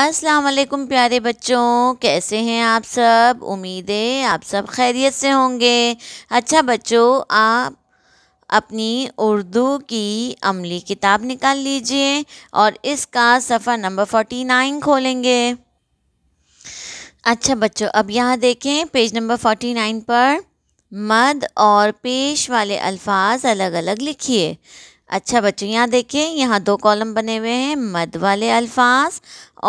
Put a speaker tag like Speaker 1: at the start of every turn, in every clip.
Speaker 1: अस्सलाम वालेकुम प्यारे बच्चों कैसे हैं आप सब उम्मीद है आप सब खैरियत से होंगे अच्छा बच्चों आप अपनी उर्दू की अमली किताब निकाल लीजिए और इसका सफ़र नंबर फोर्टी नाइन खोलेंगे अच्छा बच्चों अब यहाँ देखें पेज नंबर फोर्टी नाइन पर मद और पेश वाले अल्फाज अलग अलग लिखिए अच्छा बच्चों यहाँ देखिए यहाँ दो कॉलम बने हुए हैं मद वाले अल्फाज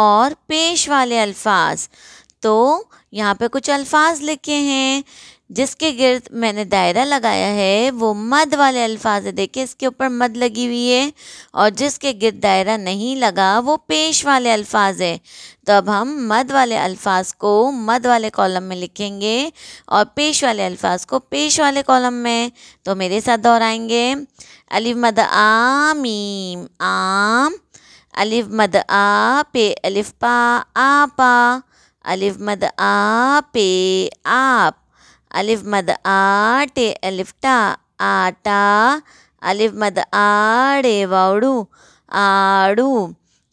Speaker 1: और पेश वाले अल्फाज तो यहाँ पे कुछ अल्फाज लिखे हैं जिसके गिर्द मैंने दायरा लगाया है वो मद वाले अल्फाज है देखिए इसके ऊपर मद लगी हुई है और जिसके गिर्द दायरा नहीं लगा वो पेश वाले अल्फाज है तो अब हम मद वाले अल्फाज को मद वाले कॉलम में लिखेंगे और पेश वाले अल्फाज को पेश वाले कॉलम में तो मेरे साथ दोहराएंगे अलिफ मद आमीम आम अलिफ मद आ पे अलिफ पा आ पा अलिफ मद आ पे आप अलिफ मद आट अलिफ्टा आटा अलिफ मद आड़े वाउडू आड़ू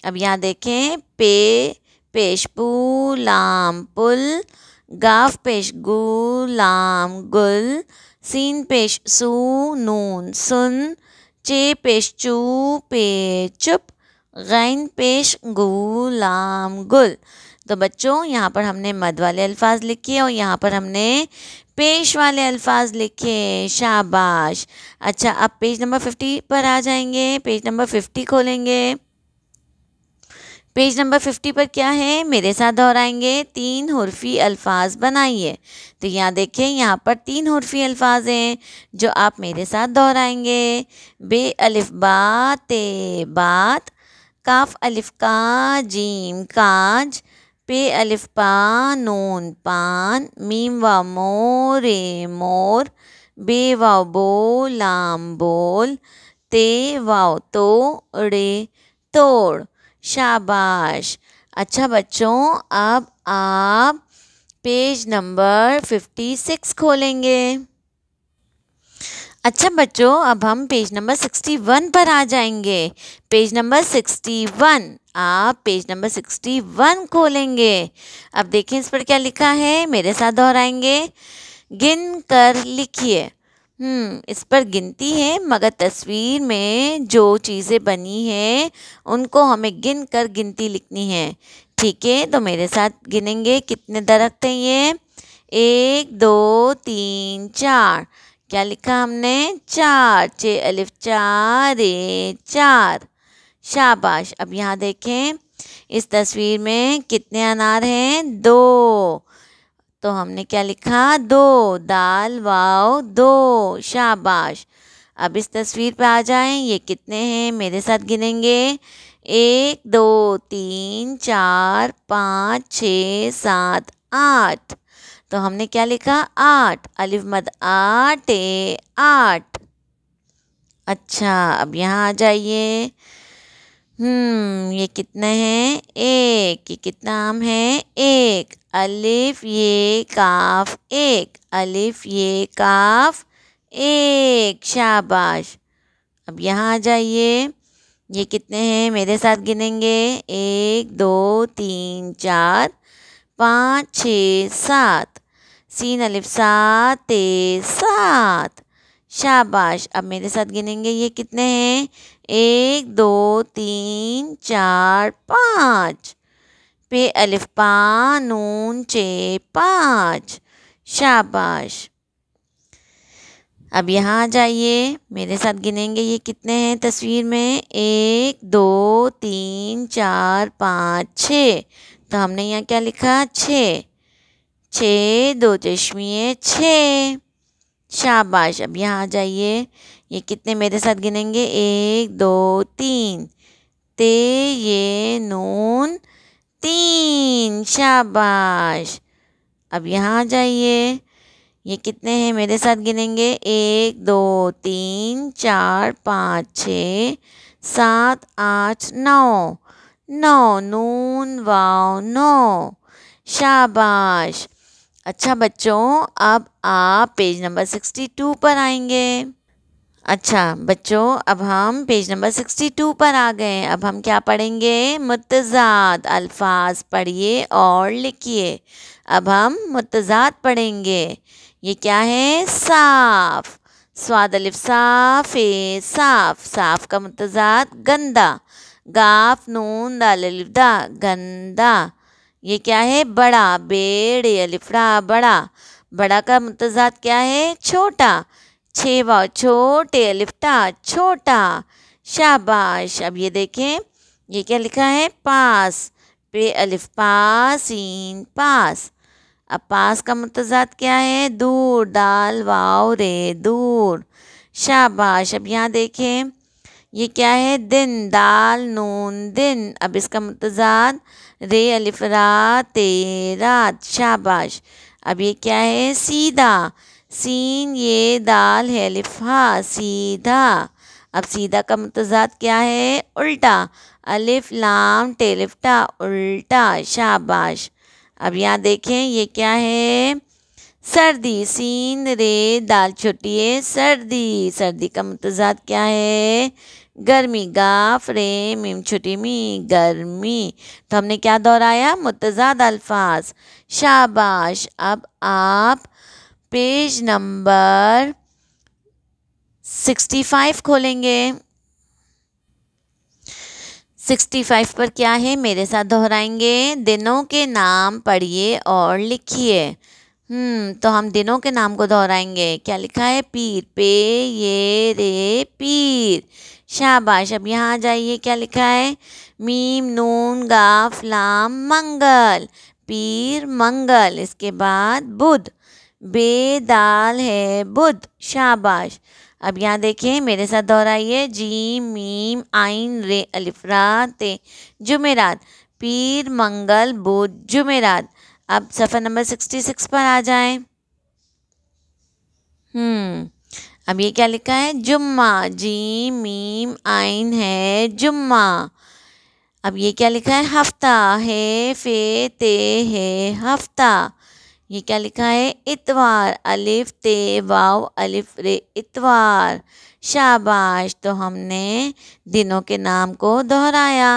Speaker 1: अब यहाँ देखें पे पेशपू लाम पुल गाफ पेश गु लाम गुल सीन पेश सू नून सुन चे पेश चू पे चुप गैन पेश गु लाम गुल तो बच्चों यहाँ पर हमने मद वाले अल्फाज लिखे और यहाँ पर हमने पेश वाले अल्फाज लिखे शाबाश अच्छा अब पेज नंबर फिफ्टी पर आ जाएंगे पेज नंबर फिफ्टी खोलेंगे पेज नंबर फिफ्टी पर क्या है मेरे साथ दोहराएंगे तीन हरफी अल्फाज बनाइए तो यहाँ देखें यहाँ पर तीन हरफी अल्फाज हैं जो आप मेरे साथ दोहराएंगे बे अलिफ बात बात काफ अलिफ का जीम काज पे अलिफ पान नून पान मीम व मो रे मोर बे व बो लाम बोल ते व तो रे तोड़ शाबाश अच्छा बच्चों अब आप पेज नंबर फिफ्टी सिक्स खोलेंगे अच्छा बच्चों अब हम पेज नंबर सिक्सटी वन पर आ जाएंगे पेज नंबर सिक्सटी वन आप पेज नंबर सिक्सटी वन खोलेंगे अब देखिए इस पर क्या लिखा है मेरे साथ दोहराएंगे गिन कर लिखिए हम्म, इस पर गिनती है मगर तस्वीर में जो चीज़ें बनी हैं उनको हमें गिन कर गिनती लिखनी है ठीक है तो मेरे साथ गिनेंगे कितने दरख्त हैं ये एक दो तीन चार क्या लिखा हमने चार चे अलिफ चार ए चार शाबाश अब यहाँ देखें इस तस्वीर में कितने अनार हैं दो तो हमने क्या लिखा दो दाल वाओ दो शाबाश अब इस तस्वीर पे आ जाएं ये कितने हैं मेरे साथ गिनेंगे एक दो तीन चार पाँच छ सात आठ तो हमने क्या लिखा आठ अलिफ मद आठ ए आठ अच्छा अब यहाँ आ जाइए हम्म, ये कितने हैं एक ये कितना आम है एक अलिफ ये काफ एक अलिफ ये काफ एक शाबाश अब यहाँ आ जाइए ये कितने हैं मेरे साथ गिनेंगे एक दो तीन चार पाँच छः सात सीन अलिफ सात सात शाबाश अब मेरे साथ गिनेंगे ये कितने हैं एक दो तीन चार पाँच पे अलिफ पा नून चे पाँच शाबाश अब यहाँ आ जाइए मेरे साथ गिनेंगे ये कितने हैं तस्वीर में एक दो तीन चार पाँच छ तो हमने यहाँ क्या लिखा छ छ दो चश्मिए छः शाबाश अब यहाँ आ जाइए ये कितने मेरे साथ गिनेंगे एक दो तीन ते ये नून तीन शाबाश अब यहाँ आ जाइए ये कितने हैं मेरे साथ गिनेंगे एक दो तीन चार पाँच छ सात आठ नौ नौ नून वाव नौ शाबाश अच्छा बच्चों अब आप पेज नंबर सिक्सटी टू पर आएंगे अच्छा बच्चों अब हम पेज नंबर सिक्सटी टू पर आ गए अब हम क्या पढ़ेंगे मुतजाद अल्फाज पढ़िए और लिखिए अब हम मुतजाद पढ़ेंगे ये क्या है साफ़ स्वाद अलिफ साफ़ ए साफ़ साफ़ का मुतजाद गंदा गाफ नून दाल गंदा ये क्या है बड़ा बेड़ अलिफड़ा बड़ा बड़ा का मुतजाद क्या है छोटा छेवा छोटे अलिफ्टा छोटा शाबाश अब ये देखें ये क्या लिखा है पास पे अलिफ पास इन पास अब पास का मुतजाद क्या है दूर दाल वाव रे दूर शाबाश अब यहाँ देखें ये क्या है दिन दाल नून दिन अब इसका मतजाद रे अलिफरा तेरा शाबाश अब ये क्या है सीधा सीन ये दाल है लिफा सीधा अब सीधा का मतजाद क्या है उल्टा अलिफ लाम टेलिफ्टा उल्टा शाबाश अब यहाँ देखें ये क्या है सर्दी सीन रे दाल छोटिए सर्दी सर्दी का मतजाद क्या है गर्मी गाफ रे मिम छोटी मी गर्मी तो हमने क्या दोहराया मुतजाद अल्फाज शाबाश अब आप पेज नंबर सिक्सटी फाइव खोलेंगे सिक्सटी फाइव पर क्या है मेरे साथ दोहराएंगे दिनों के नाम पढ़िए और लिखिए हम्म, तो हम दिनों के नाम को दोहराएंगे क्या लिखा है पीर पे ये रे पीर शाबाश अब यहाँ आ जाइए क्या लिखा है मीम नून गाफ लाम मंगल पीर मंगल इसके बाद बुध बे दाल है बुध शाबाश अब यहाँ देखिए मेरे साथ दोहराइए जी मीम आइन रे अलिफरा ते जुमेरात पीर मंगल बुध जुमेरात अब सफ़र नंबर सिक्सटी सिक्स पर आ जाएं हम्म, अब ये क्या लिखा है जुम्मा जी मीम आइन है जुम्मा अब ये क्या लिखा है हफ्ता है फे ते है हफ्ता ये क्या लिखा है इतवार अलिफ ते वाव अलिफ रे इतवार शाबाश तो हमने दिनों के नाम को दोहराया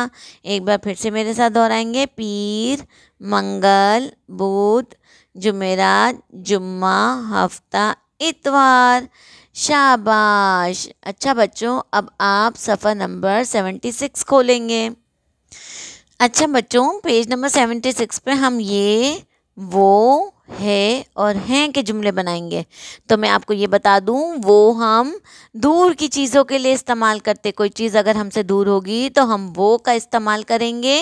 Speaker 1: एक बार फिर से मेरे साथ दोहराएंगे पीर मंगल बुध जुमेरात जुम्मा हफ्ता इतवार शाबाश अच्छा बच्चों अब आप सफ़र नंबर सेवेंटी सिक्स खोलेंगे अच्छा बच्चों पेज नंबर सेवेंटी सिक्स पर हम ये वो है और हैं के जुमले बनाएंगे तो मैं आपको ये बता दूं वो हम दूर की चीज़ों के लिए इस्तेमाल करते कोई चीज़ अगर हमसे दूर होगी तो हम वो का इस्तेमाल करेंगे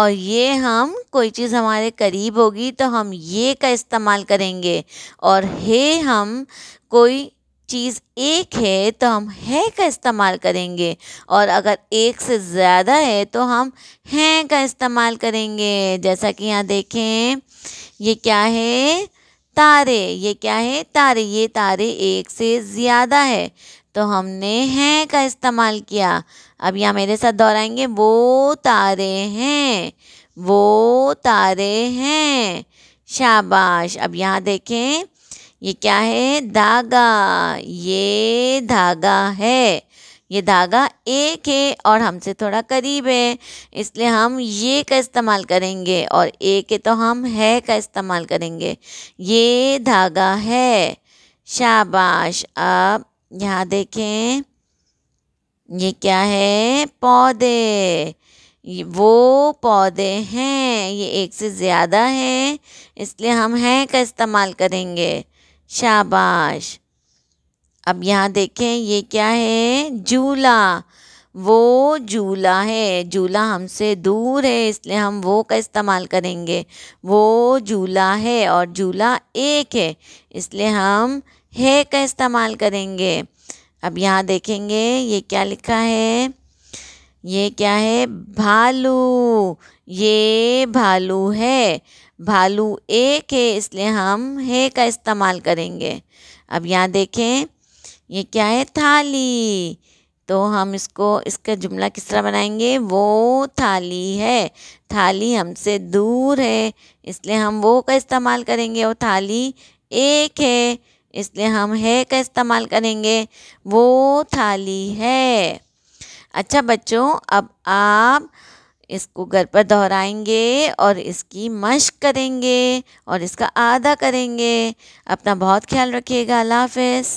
Speaker 1: और ये हम कोई चीज़ हमारे करीब होगी तो हम ये का इस्तेमाल करेंगे और हे हम कोई चीज़ एक है तो हम है का इस्तेमाल करेंगे और अगर एक से ज़्यादा है तो हम हैं का इस्तेमाल करेंगे जैसा कि यहाँ देखें ये क्या है तारे ये क्या है तारे ये तारे एक से ज़्यादा है तो हमने हैं का इस्तेमाल किया अब यहाँ मेरे साथ दोहराएंगे वो तारे हैं वो तारे हैं शाबाश अब यहाँ देखें ये क्या है धागा ये धागा है ये धागा एक है और हमसे थोड़ा करीब है इसलिए हम ये का इस्तेमाल करेंगे और एक है तो हम है का इस्तेमाल करेंगे ये धागा है शाबाश अब यहाँ देखें ये क्या है पौधे वो पौधे हैं ये एक से ज़्यादा हैं इसलिए हम हैं का इस्तेमाल करेंगे शाबाश अब यहाँ देखें ये क्या है झूला वो झूला है झूला हमसे दूर है इसलिए हम वो का इस्तेमाल करेंगे वो झूला है और झूला एक है इसलिए हम है का इस्तेमाल करेंगे अब यहाँ देखेंगे ये क्या लिखा है ये क्या है भालू ये भालू है भालू एक है इसलिए हम है का इस्तेमाल करेंगे अब यहाँ देखें ये क्या है थाली तो हम इसको इसका जुमला किस तरह बनाएंगे वो थाली है थाली हमसे दूर है इसलिए हम वो का इस्तेमाल करेंगे और थाली एक है इसलिए हम है का इस्तेमाल करेंगे वो थाली है अच्छा बच्चों अब आप इसको घर पर दोहराएंगे और इसकी मश्क करेंगे और इसका आदा करेंगे अपना बहुत ख्याल रखिएगा अल्लाह हाफिज़